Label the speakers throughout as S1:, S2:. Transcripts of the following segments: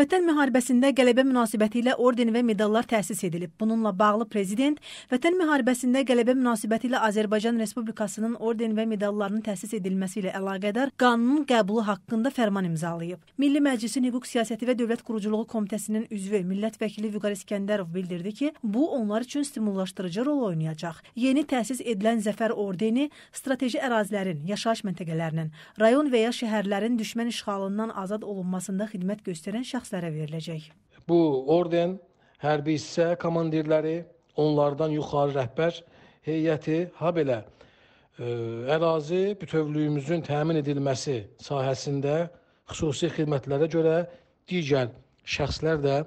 S1: Vətən müharibəsində qələbə münasibəti ilə orden və medallar təsis edilib. Bununla bağlı prezident Vətən müharibəsində qələbə münasibəti ilə Azərbaycan Respublikasının orden və medallarının təsis edilməsi ilə əlaqədar qanunun qəbulu haqqında fərman imzalayıb. Milli Məclisin Hüquq Siyasəti və Dövlət Quruculuğu Komitəsinin üzvü millət vəkili Vüqar İskəndərov bildirdi ki, bu onlar üçün stimullaşdırıcı rol oynayacaq. Yeni təsis edilən Zəfər ordeni strateji ərazilərin, yaşayış məntəqələrinin, rayon və ya şəhərlərin düşmən işğalından azad olunmasında xidmət göstərən şəxs şəxslərə veriləcək.
S2: Bu orden hərbi hissə komandirləri, onlardan yuxarı rəhbər heyəti, ha belə ə, e, ərazi bütövlüyümüzün təmin edilməsi sahəsində xüsusi xidmətlərə görə digər şəxslər də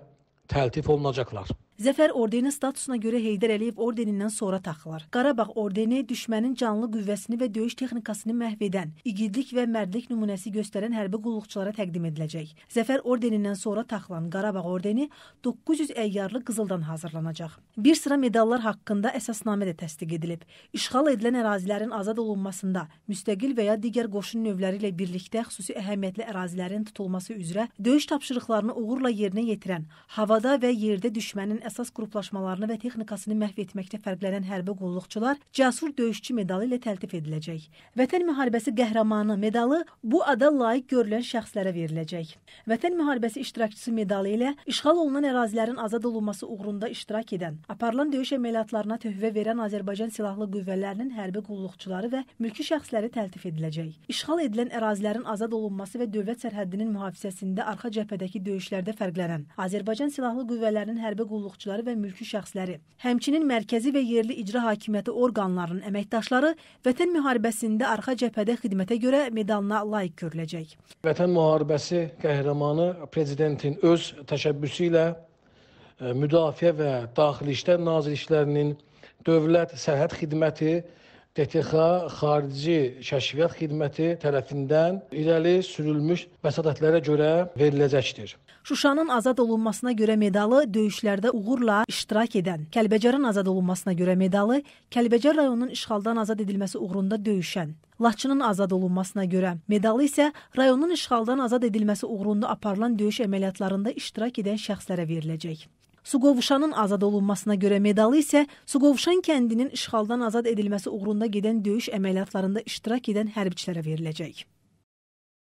S2: təltif olunacaqlar.
S1: Zəfər ordeni statusuna görə Heydər Əliyev ordenindən sonra taxılır. Qarabağ ordeni düşmənin canlı qüvvəsini və döyüş texnikasını məhv edən, igidlik və mərdlik nümunəsi göstərən hərbi qulluqçulara təqdim ediləcək. Zəfər ordenindən sonra taxılan Qarabağ ordeni 900 əyyarlı qızıldan hazırlanacaq. Bir sıra medallar haqqında əsasnamə də təsdiq edilib. İşğal edilən ərazilərin azad olunmasında müstəqil və ya digər qoşun növləri ilə birlikdə xüsusi əhəmiyyətli ərazilərin tutulması üzrə döyüş tapşırıqlarını uğurla yerinə yetirən, havada və yerdə düşmənin əsas qruplaşmalarını və texnikasını məhv etməkdə fərqlənən hərbi qulluqçular cəsur döyüşçü medalı ilə təltif ediləcək. Vətən müharibəsi qəhrəmanı medalı bu ada layiq görülən şəxslərə veriləcək. Vətən müharibəsi iştirakçısı medalı ilə işğal olunan ərazilərin azad olunması uğrunda iştirak edən, aparılan döyüş əməliyyatlarına töhvə verən Azərbaycan silahlı qüvvələrinin hərbi qulluqçuları və mülki şəxsləri təltif ediləcək. İşğal edilən ərazilərin azad olunması və dövlət sərhədinin mühafizəsində arxa cəbhədəki döyüşlərdə fərqlənən Azərbaycan silahlı qüvvələrinin hərbi qulluq hüquqçuları və mülki şəxsləri, həmçinin mərkəzi və yerli icra hakimiyyəti orqanlarının əməkdaşları Vətən müharibəsində arxa cəbhədə xidmətə görə medalına layiq görüləcək.
S2: Vətən müharibəsi qəhrəmanı prezidentin öz təşəbbüsü ilə e, müdafiə və daxili işlər nazirliklərinin dövlət sərhəd xidməti DTX Xarici Kəşfiyyat Xidməti tərəfindən irəli sürülmüş vəsadətlərə görə veriləcəkdir.
S1: Şuşanın azad olunmasına görə medalı döyüşlərdə uğurla iştirak edən, Kəlbəcərin azad olunmasına görə medalı Kəlbəcər rayonunun işğaldan azad edilməsi uğrunda döyüşən, Laçının azad olunmasına görə medalı isə rayonun işğaldan azad edilməsi uğrunda aparılan döyüş əməliyyatlarında iştirak edən şəxslərə veriləcək. Suqovuşanın azad olunmasına görə medalı isə Suqovuşan kəndinin işğaldan azad edilməsi uğrunda gedən döyüş əməliyyatlarında iştirak edən hərbçilərə veriləcək.